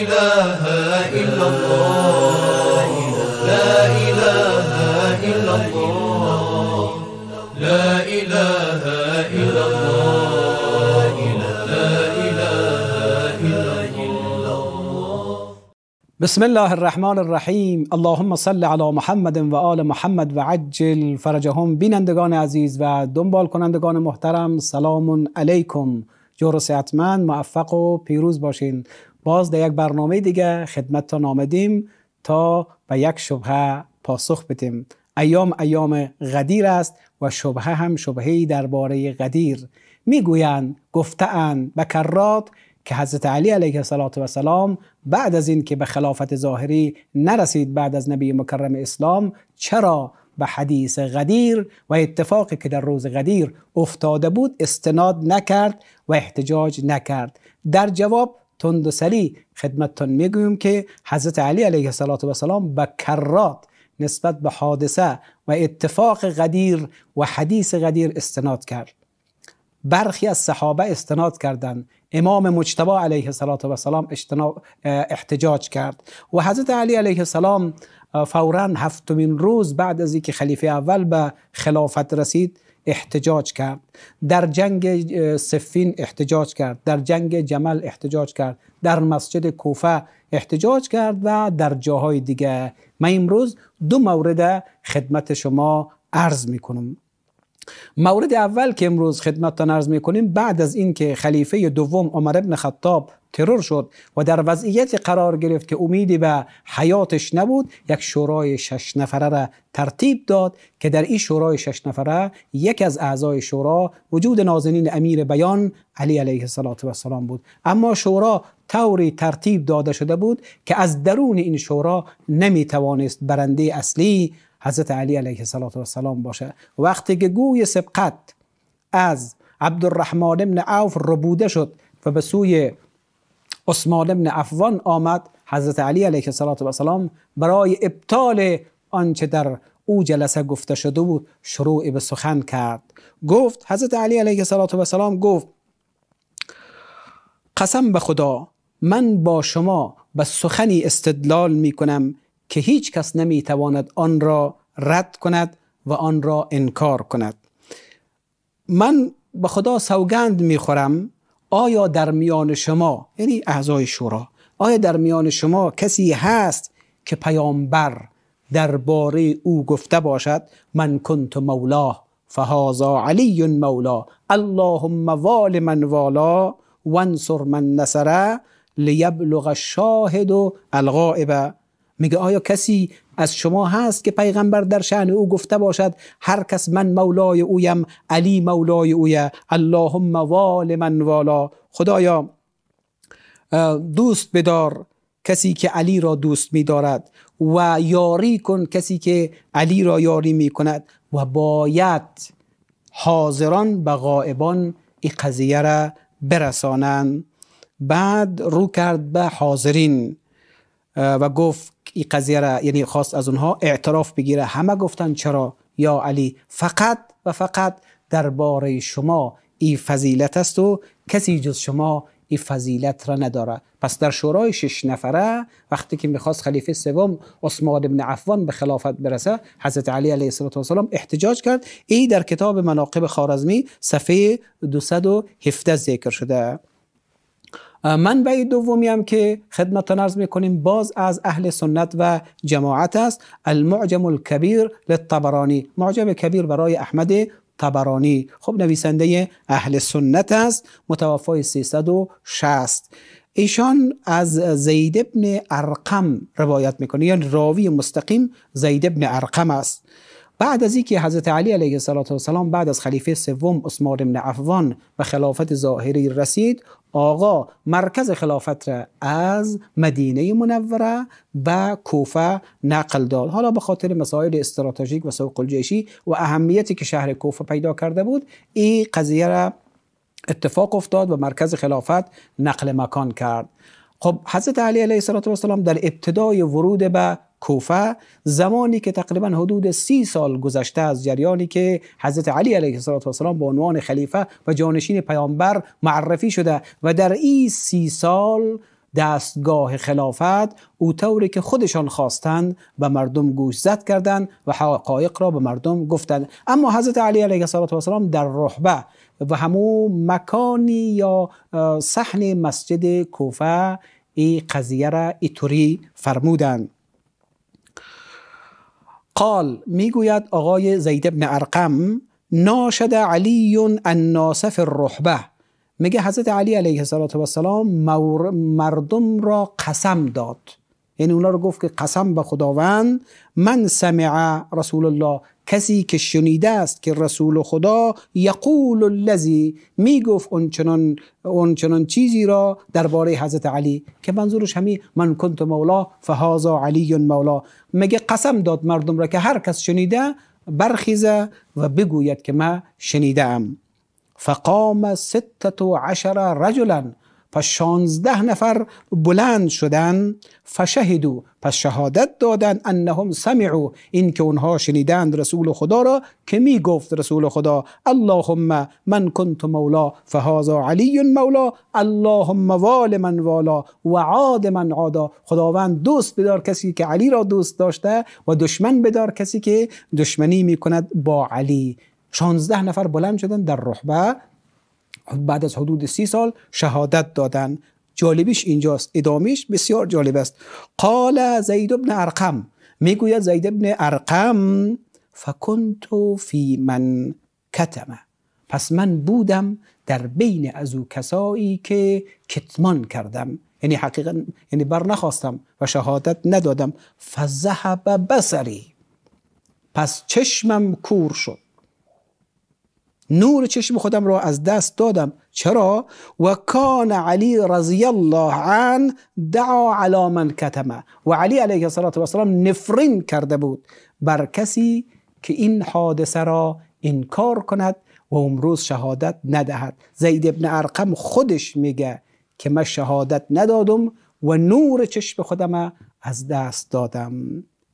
إله إلا الله لا إله إلا الله لا إله إلا الله لا إله إلا الله بسم الله الرحمن الرحیم اللهم صل علی محمد و آل محمد و عجل فرجهم بینندگان عزیز و دنبال کنندگان محترم سلام علیکم جور و سعتمند موفق و پیروز باشین باز در یک برنامه دیگه خدمتتان آمدیم تا به یک شبهه پاسخ بدیم ایام ایام غدیر است و شبهه هم شبهه درباره غدیر میگویند گفتهاند به کرات که حضرت علی علیه السلام بعد از این که به خلافت ظاهری نرسید بعد از نبی مکرم اسلام چرا به حدیث غدیر و اتفاقی که در روز غدیر افتاده بود استناد نکرد و احتجاج نکرد در جواب سلی خدمتتان میگویم که حضرت علی علیه السلام به کرات نسبت به حادثه و اتفاق قدیر و حدیث قدیر استناد کرد برخی از صحابه استناد کردند امام مجتبی علیه السلام احتجاج کرد و حضرت علی علیه السلام فورا هفتمین روز بعد از اینکه خلیفه اول به خلافت رسید احتجاج کرد در جنگ سفین احتجاج کرد در جنگ جمل احتجاج کرد در مسجد کوفه احتجاج کرد و در جاهای دیگه من امروز دو مورد خدمت شما عرض می کنم مورد اول که امروز خدمتتان عرض میکنیم بعد از اینکه خلیفه دوم عمر ابن خطاب ترور شد و در وضعیت قرار گرفت که امیدی به حیاتش نبود یک شورای شش نفره را ترتیب داد که در این شورای شش نفره یک از اعضای شورا وجود نازنین امیر بیان علی علیه السلام بود اما شورا طوری ترتیب داده شده بود که از درون این شورا نمی توانست برنده اصلی حضرت علی علیه السلام باشه وقتی که گوی سبقت از عبدالرحمن ابن عوف ربوده شد و به سوی عثمان ابن افوان آمد حضرت علی علیه السلام برای ابطال آنچه در او جلسه گفته شده بود شروع به سخن کرد گفت حضرت علی علیه السلام گفت قسم به خدا من با شما به سخنی استدلال می کنم که هیچ کس نمیتواند آن را رد کند و آن را انکار کند من به خدا سوگند میخورم آیا در میان شما یعنی اعضای شورا آیا در میان شما کسی هست که پیامبر درباره او گفته باشد من کنت مولاه فهازا علی مولا اللهم وال من والا وانصر من نصره لیبلغ و الغائب میگه آیا کسی از شما هست که پیغمبر در شعن او گفته باشد هر کس من مولای اویم علی مولای اویه اللهم وال من والا خدایا دوست بدار کسی که علی را دوست می و یاری کن کسی که علی را یاری می کند و باید حاضران به غائبان این قضیه را برسانند بعد رو کرد به حاضرین و گفت این قضیه را یعنی خواست از اونها اعتراف بگیره همه گفتن چرا یا علی فقط و فقط درباره شما این فضیلت است و کسی جز شما این فضیلت را نداره پس در شورای شش نفره وقتی که میخواست خلیفه سوم عثمان بن عفوان به خلافت برسه حضرت علی علیه السلام احتجاج کرد ای در کتاب مناقب خارزمی صفحه 217 ذکر شده منبع دومی هم که خدمتان عرض میکنیم باز از اهل سنت و جماعت است المعجم الکبیر للطبرانی معجم کبیر برای احمد طبرانی خب نویسنده اهل سنت است متوفای 360 ایشان از زید ابن ارقم روایت میکنه یعنی راوی مستقیم زید ابن ارقم است بعد از اینکه حضرت علی علیه السلام بعد از خلیفه سوم عثمان بن عفوان به خلافت ظاهری رسید آقا مرکز خلافت را از مدینه منوره به کوفه نقل داد حالا به خاطر مسائل استراتژیک و سوق الجیشی و اهمیتی که شهر کوفه پیدا کرده بود این قضیه را اتفاق افتاد و مرکز خلافت نقل مکان کرد خب حضرت علی علیه السلام در ابتدای ورود به کوفه زمانی که تقریبا حدود سی سال گذشته از جریانی که حضرت علی علیه السلام به عنوان خلیفه و جانشین پیامبر معرفی شده و در این سی سال دستگاه خلافت او طوری که خودشان خواستند به مردم گوش زد کردند و حقایق را به مردم گفتند اما حضرت علی علیه السلام در رحبه و همو مکانی یا صحن مسجد کوفه ای قضیه را ایتوری فرمودند قال میگوید آقای زید بن ارقم ناشد علی الناس فی الرحبه میگه حضرت علی علیه السلام مردم را قسم داد یعنی اونا رو گفت که قسم به خداوند من سمع رسول الله کسی که شنیده است که رسول خدا یقول الذی میگفت اون چنان اون چنان چیزی را درباره حضرت علی که منظورش همی من کنت مولا فهازا علی مولا مگه قسم داد مردم را که هر کس شنیده برخیزه و بگوید که من شنیدم فقام ستت عشر رجلا پس شانزده نفر بلند شدن فشهدو پس شهادت دادن انهم سمعو این که اونها شنیدند رسول خدا را که می گفت رسول خدا اللهم من کنت مولا فهذا علی مولا اللهم وال من والا و عاد من عادا خداوند دوست بدار کسی که علی را دوست داشته و دشمن بدار کسی که دشمنی می کند با علی شانزده نفر بلند شدن در رحبه بعد از حدود سی سال شهادت دادن جالبیش اینجاست ادامیش بسیار جالب است قال زید ابن ارقم میگوید زید ابن ارقم فکنتو فی من کتمه پس من بودم در بین از او کسایی که کتمان کردم یعنی حقیقا یعنی بر نخواستم و شهادت ندادم فذهب بصری پس چشمم کور شد نور چشم خودم را از دست دادم چرا و کان علی رضی الله عنه دعا علی من کتمه و علی علیه الصلاه و السلام نفرین کرده بود بر کسی که این حادثه را انکار کند و امروز شهادت ندهد زید ابن ارقم خودش میگه که من شهادت ندادم و نور چشم خودم از دست دادم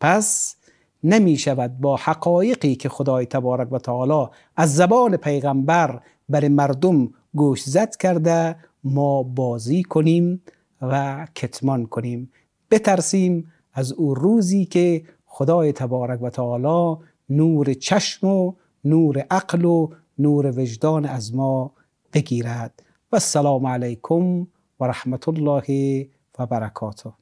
پس نمی شود با حقایقی که خدای تبارک و تعالی از زبان پیغمبر بر مردم گوش زد کرده ما بازی کنیم و کتمان کنیم بترسیم از او روزی که خدای تبارک و تعالی نور چشم و نور عقل و نور وجدان از ما بگیرد و السلام علیکم و رحمت الله و برکاته